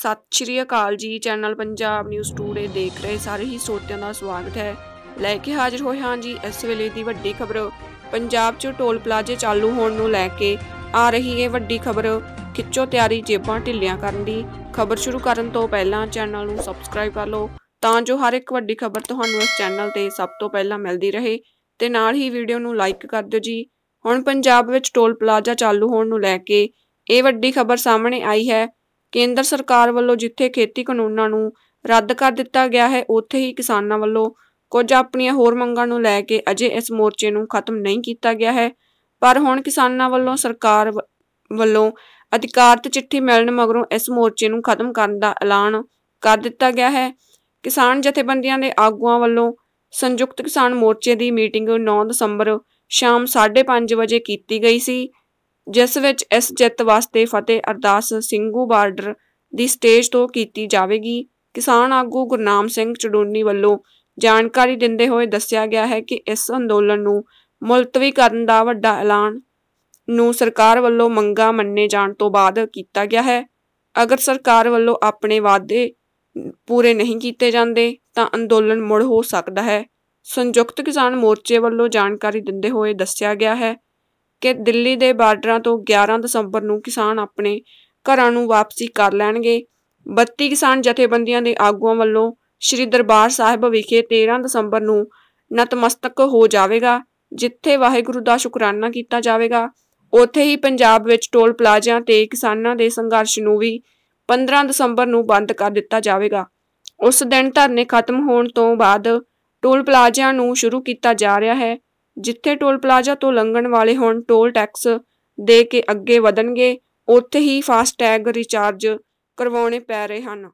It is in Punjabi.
ਸਤਿ ਸ਼੍ਰੀ ਅਕਾਲ ਜੀ ਚੈਨਲ ਪੰਜਾਬ ਨਿਊਜ਼ ਟੂਡੇ ਦੇਖ ਰਹੇ ਸਾਰੇ ਹੀ ਸੋਤਿਆਂ ਦਾ ਸਵਾਗਤ ਹੈ ਲੈ ਕੇ ਹਾਜ਼ਰ ਹੋਏ ਹਾਂ ਜੀ ਇਸ ਵੇਲੇ ਦੀ ਵੱਡੀ ਖਬਰ ਪੰਜਾਬ 'ਚ ਟੋਲ ਪਲਾਜ਼ੇ ਚਾਲੂ ਹੋਣ ਨੂੰ ਲੈ ਕੇ ਆ ਰਹੀ ਹੈ ਵੱਡੀ ਖਬਰ ਖਿੱਚੋ ਤਿਆਰੀ ਜੇਬਾਂ ਢਿੱਲੀਆਂ ਕਰਨ ਦੀ ਖਬਰ ਸ਼ੁਰੂ ਕਰਨ ਤੋਂ ਪਹਿਲਾਂ ਚੈਨਲ ਨੂੰ ਸਬਸਕ੍ਰਾਈਬ ਕਰ ਲਓ ਤਾਂ ਜੋ ਹਰ ਇੱਕ ਵੱਡੀ ਖਬਰ ਤੁਹਾਨੂੰ ਇਸ ਚੈਨਲ ਤੇ ਸਭ ਤੋਂ ਪਹਿਲਾਂ ਮਿਲਦੀ ਰਹੇ ਤੇ ਨਾਲ ਹੀ ਵੀਡੀਓ ਨੂੰ ਲਾਈਕ ਕਰ ਦਿਓ ਜੀ ਹੁਣ ਪੰਜਾਬ ਵਿੱਚ ਟੋਲ ਪਲਾਜ਼ਾ ਚਾਲੂ ਹੋਣ ਨੂੰ ਲੈ ਕੇ ਇਹ ਵੱਡੀ ਖਬਰ ਸਾਹਮਣੇ ਆਈ ਹੈ ਕੇਂਦਰ ਸਰਕਾਰ ਵੱਲੋਂ ਜਿੱਥੇ ਖੇਤੀ ਕਾਨੂੰਨਾਂ ਨੂੰ ਰੱਦ ਕਰ ਦਿੱਤਾ ਗਿਆ ਹੈ ਉੱਥੇ ਹੀ ਕਿਸਾਨਾਂ ਵੱਲੋਂ ਕੁਝ ਆਪਣੀਆਂ ਹੋਰ ਮੰਗਾਂ ਨੂੰ ਲੈ ਕੇ ਅਜੇ ਇਸ ਮੋਰਚੇ ਨੂੰ ਖਤਮ ਨਹੀਂ ਕੀਤਾ ਗਿਆ ਹੈ ਪਰ ਹੁਣ ਕਿਸਾਨਾਂ ਵੱਲੋਂ ਸਰਕਾਰ ਵੱਲੋਂ ਅਧਿਕਾਰਤ ਚਿੱਠੀ ਮਿਲਣ ਮਗਰੋਂ ਇਸ ਮੋਰਚੇ ਨੂੰ ਖਤਮ ਕਰਨ ਦਾ ਐਲਾਨ ਕਰ ਦਿੱਤਾ ਗਿਆ ਹੈ ਕਿਸਾਨ ਜਥੇਬੰਦੀਆਂ ਦੇ ਆਗੂਆਂ ਵੱਲੋਂ ਸੰਯੁਕਤ ਕਿਸਾਨ ਮੋਰਚੇ ਦੀ ਮੀਟਿੰਗ 9 ਦਸੰਬਰ ਸ਼ਾਮ 5:30 ਵਜੇ ਕੀਤੀ ਗਈ ਸੀ ਜਿਸ ਵਿੱਚ ਇਸ ਜਿੱਤ ਵਾਸਤੇ ਫਤਿਹ ਅਰਦਾਸ ਸਿੰਘੂ ਬਾਰਡਰ ਦੀ ਸਟੇਜ ਤੋਂ ਕੀਤੀ ਜਾਵੇਗੀ ਕਿਸਾਨ ਆਗੂ ਗੁਰਨਾਮ ਸਿੰਘ ਚੜੂਨੀ ਵੱਲੋਂ ਜਾਣਕਾਰੀ ਦਿੰਦੇ ਹੋਏ ਦੱਸਿਆ ਗਿਆ ਹੈ ਕਿ ਇਸ ਅੰਦੋਲਨ ਨੂੰ ਮੁਲਤਵੀ ਕਰਨ ਦਾ ਵੱਡਾ ਐਲਾਨ ਨੂੰ ਸਰਕਾਰ ਵੱਲੋਂ ਮੰਗਾ ਮੰਨੇ ਜਾਣ ਤੋਂ ਬਾਅਦ ਕੀਤਾ ਗਿਆ ਹੈ ਅਗਰ ਸਰਕਾਰ ਵੱਲੋਂ ਆਪਣੇ ਵਾਅਦੇ ਪੂਰੇ ਨਹੀਂ ਕੀਤੇ ਜਾਂਦੇ ਤਾਂ ਅੰਦੋਲਨ ਮੁੜ ਹੋ ਸਕਦਾ ਹੈ ਸੰਯੁਕਤ ਕਿਸਾਨ ਮੋਰਚੇ ਵੱਲੋਂ ਜਾਣਕਾਰੀ ਦਿੰਦੇ ਹੋਏ ਦੱਸਿਆ ਗਿਆ ਹੈ ਕਿ ਦਿੱਲੀ ਦੇ ਬਾਰਡਰਾਂ ਤੋਂ 11 ਦਸੰਬਰ ਨੂੰ ਕਿਸਾਨ ਆਪਣੇ ਘਰਾਂ ਨੂੰ ਵਾਪਸੀ ਕਰ ਲੈਣਗੇ 32 ਕਿਸਾਨ ਜਥੇਬੰਦੀਆਂ ਦੇ ਆਗੂਆਂ ਵੱਲੋਂ ਸ੍ਰੀ ਦਰਬਾਰ ਸਾਹਿਬ ਵਿਖੇ 13 ਦਸੰਬਰ ਨੂੰ ਨਤਮਸਤਕ ਹੋ ਜਾਵੇਗਾ ਜਿੱਥੇ ਵਾਹਿਗੁਰੂ ਦਾ ਸ਼ੁਕਰਾਨਾ ਕੀਤਾ ਜਾਵੇਗਾ ਉੱਥੇ ਹੀ ਪੰਜਾਬ ਵਿੱਚ ਟੋਲ ਪਲਾਜ਼ਿਆਂ ਤੇ ਕਿਸਾਨਾਂ ਦੇ ਸੰਘਰਸ਼ ਨੂੰ ਵੀ 15 ਦਸੰਬਰ ਨੂੰ ਬੰਦ ਕਰ ਦਿੱਤਾ ਜਾਵੇਗਾ ਉਸ ਦਿਨ ਧਰਨੇ ਖਤਮ ਹੋਣ ਤੋਂ ਬਾਅਦ ਟੋਲ ਪਲਾਜ਼ਿਆਂ ਨੂੰ ਸ਼ੁਰੂ ਕੀਤਾ ਜਾ ਰਿਹਾ ਹੈ ਜਿੱਥੇ ਟੋਲ ਪਲਾਜ਼ਾ ਤੋਂ ਲੰਘਣ ਵਾਲੇ ਹੁਣ ਟੋਲ ਟੈਕਸ ਦੇ ਕੇ ਅੱਗੇ ਵਧਣਗੇ ਉੱਥੇ ਹੀ ਫਾਸਟ ਟੈਗ ਰਿਚਾਰਜ ਕਰਵਾਉਣੇ ਪੈ ਰਹੇ ਹਨ